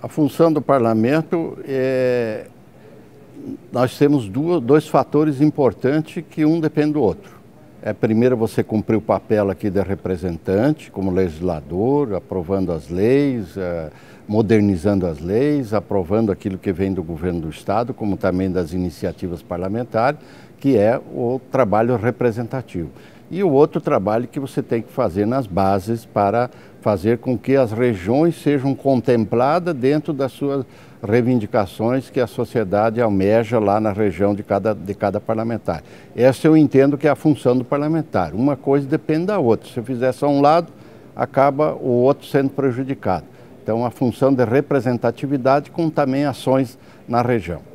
A função do parlamento é. Nós temos duas, dois fatores importantes que um depende do outro. É primeiro você cumprir o papel aqui de representante, como legislador, aprovando as leis, é, modernizando as leis, aprovando aquilo que vem do governo do Estado, como também das iniciativas parlamentares, que é o trabalho representativo e o outro trabalho que você tem que fazer nas bases para fazer com que as regiões sejam contempladas dentro das suas reivindicações que a sociedade almeja lá na região de cada, de cada parlamentar. Essa eu entendo que é a função do parlamentar. Uma coisa depende da outra. Se eu fizer só um lado, acaba o outro sendo prejudicado. Então, a função de representatividade com também ações na região.